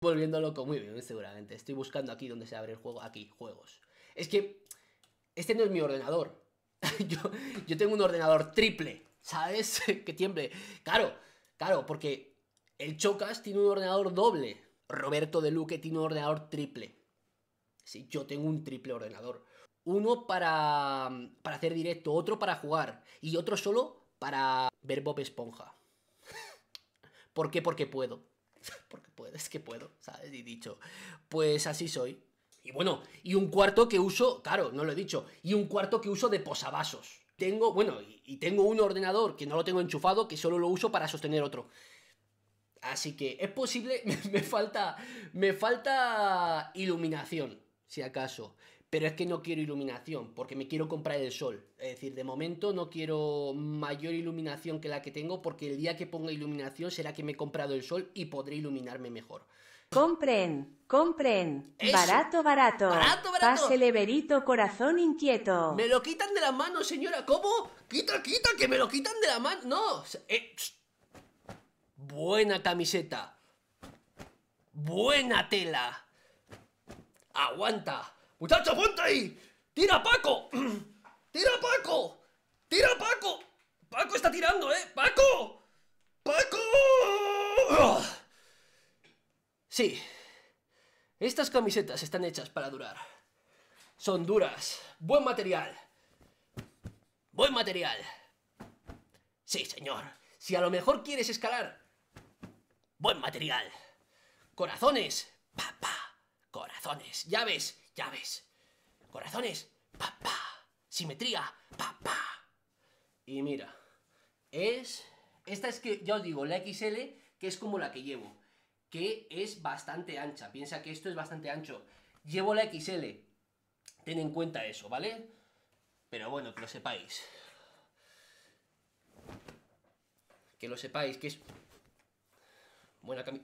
volviendo loco. Muy bien, seguramente. Estoy buscando aquí donde se abre el juego. Aquí, juegos. Es que este no es mi ordenador. yo, tengo un ordenador triple, ¿sabes? que tiemble. Claro, claro, porque el Chocas tiene un ordenador doble. Roberto de Luque tiene un ordenador triple. Sí, yo tengo un triple ordenador. Uno para, para hacer directo, otro para jugar y otro solo para ver Bob Esponja. ¿Por qué? Porque puedo. porque puedes que puedo, ¿sabes? Y dicho, pues así soy. Y bueno, y un cuarto que uso, claro, no lo he dicho, y un cuarto que uso de posavasos. Tengo, bueno, y, tengo un ordenador que no lo tengo enchufado, que solo lo uso para sostener otro. Así que es posible, me falta, me falta iluminación, si acaso pero es que no quiero iluminación, porque me quiero comprar el sol. Es decir, de momento no quiero mayor iluminación que la que tengo, porque el día que ponga iluminación será que me he comprado el sol y podré iluminarme mejor. Compren, compren. Barato, barato. Barato, barato. Pásele verito, corazón inquieto. Me lo quitan de la mano, señora. ¿Cómo? Quita, quita, que me lo quitan de la mano. No. Eh, buena camiseta. Buena tela. Aguanta. ¡Muchacho, ponte ahí! ¡Tira, Paco! ¡Tira, Paco! ¡Tira, Paco! ¡Paco está tirando, eh! ¡Paco! ¡Paco! Sí. Estas camisetas están hechas para durar. Son duras. Buen material. Buen material. Sí, señor. Si a lo mejor quieres escalar. Buen material. Corazones. Papá. Corazones. Llaves llaves, corazones, papá, simetría, papá. Y mira, es... Esta es que, ya os digo, la XL, que es como la que llevo, que es bastante ancha, piensa que esto es bastante ancho. Llevo la XL, ten en cuenta eso, ¿vale? Pero bueno, que lo sepáis. Que lo sepáis, que es... Buena cami...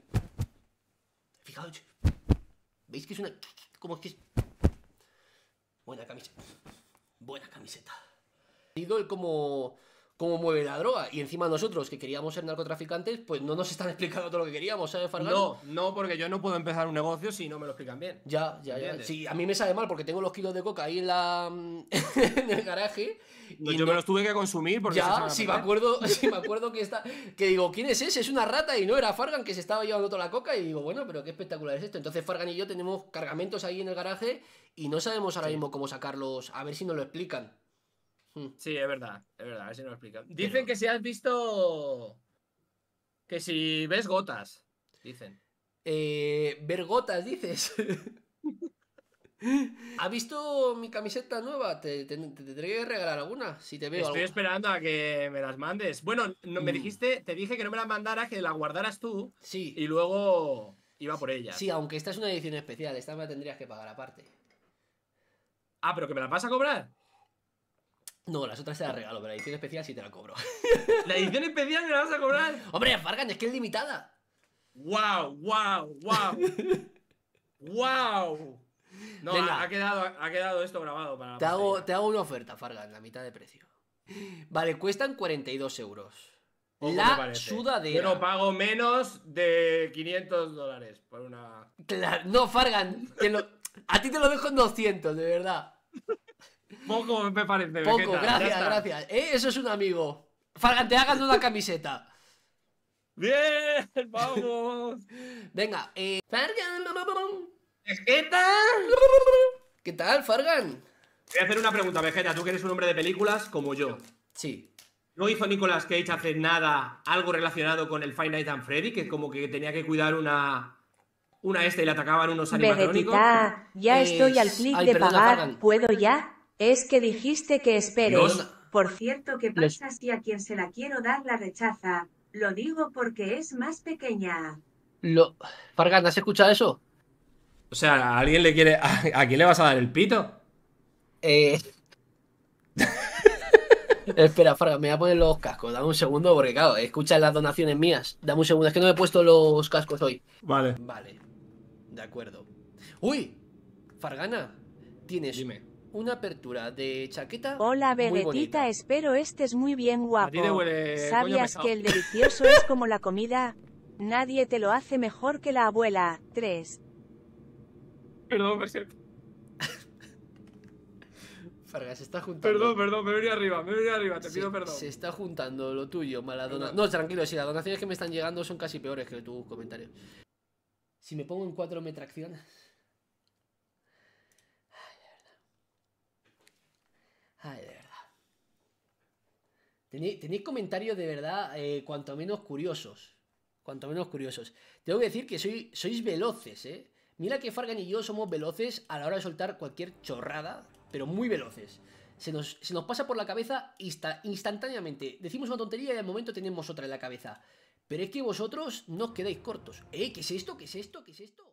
Fijaos, ¿veis que es una... como que es... Buena camiseta. Buena camiseta. el como cómo mueve la droga. Y encima nosotros, que queríamos ser narcotraficantes, pues no nos están explicando todo lo que queríamos, ¿sabes, Fargan? No, no, porque yo no puedo empezar un negocio si no me lo explican bien. Ya, ya, ya. Sí, a mí me sabe mal porque tengo los kilos de coca ahí en, la... el garaje. y pues yo me los tuve que consumir porque... si me acuerdo, me acuerdo que está... Que digo, ¿quién es ese? Es una rata y no era Fargan que se estaba llevando toda la coca y digo, bueno, pero qué espectacular es esto. Entonces Fargan y yo tenemos cargamentos ahí en el garaje y no sabemos ahora mismo cómo sacarlos, a ver si nos lo explican. Hmm. Sí, es verdad, es verdad, a ver si no lo Dicen que si has visto. Que si ves gotas, dicen. Eh, ver gotas, dices. ¿Ha visto mi camiseta nueva? Te, te, tendré que regalar alguna, si te veo. Estoy esperando a que me las mandes. Bueno, no, me mm. dijiste, te dije que no me las mandara que la guardaras tú. Sí. Y luego iba por ella. Sí, aunque esta es una edición especial, esta me la tendrías que pagar aparte. Ah, pero que me la vas a cobrar. No, las otras te las regalo, pero la edición especial sí te la cobro. ¿La edición especial me la vas a cobrar? Hombre, Fargan, es que es limitada. ¡Wow! ¡Wow! ¡Wow! ¡Wow! No, ha, quedado, ha quedado esto grabado para. Te hago, te hago una oferta, Fargan, la mitad de precio. Vale, cuestan 42 euros. la sudadera. Yo no pago menos de 500 dólares por una. Claro, no, Fargan. A ti te lo dejo en 200, de verdad. Poco me parece. Poco, gracias, gracias. Eh, eso es un amigo. Te hagas una camiseta. ¡Bien! ¡Vamos! Venga, eh. ¡Fargan! ¡Vegeta! ¿Qué tal, Fargan? Voy a hacer una pregunta, Vegeta. Tú que eres un hombre de películas como yo. Sí. ¿No hizo Nicolas Cage hacer nada algo relacionado con el Five Nights and Freddy? Que como que tenía que cuidar una. Una esta y le atacaban unos animatrónicos. ya estoy al clic de pagar. ¿Puedo ya? Es que dijiste que esperes. Por cierto, ¿qué pasa si a quien se la quiero dar la rechaza? Lo digo porque es más pequeña. Lo... Fargan, ¿has escuchado eso? O sea, ¿a alguien le quiere. ¿A, quién le vas a dar el pito? Eh. Espera, Fargan, me voy a poner los cascos. Dame un segundo porque, claro, escucha las donaciones mías. Dame un segundo, es que no me he puesto los cascos hoy. Vale. Vale. De acuerdo. ¡Uy! Fargana, tienes Dime una apertura de chaqueta. Hola, Vegetita, espero estés muy bien guapo. Huele, ¿Sabías que el delicioso es como la comida? Nadie te lo hace mejor que la abuela. 3. Perdón, cierto. Fargas, se está juntando. Perdón, perdón, me venía arriba, me venía arriba, te pido perdón. Se está juntando lo tuyo, Maladona. No, tranquilo, si las donaciones que me están llegando son casi peores que tu comentarios. Si me pongo en cuatro, me traccionas. Ay, de verdad. Tenéis, comentarios de verdad, eh, cuanto menos curiosos. Cuanto menos curiosos. Tengo que decir que sois veloces, ¿eh? Mira que Fargan y yo somos veloces a la hora de soltar cualquier chorrada, pero muy veloces. Se nos, pasa por la cabeza instantáneamente. Decimos una tontería y al momento tenemos otra en la cabeza. Pero es que vosotros no quedáis cortos. ¿Eh? ¿Qué es esto? ¿Qué es esto? ¿Qué es esto?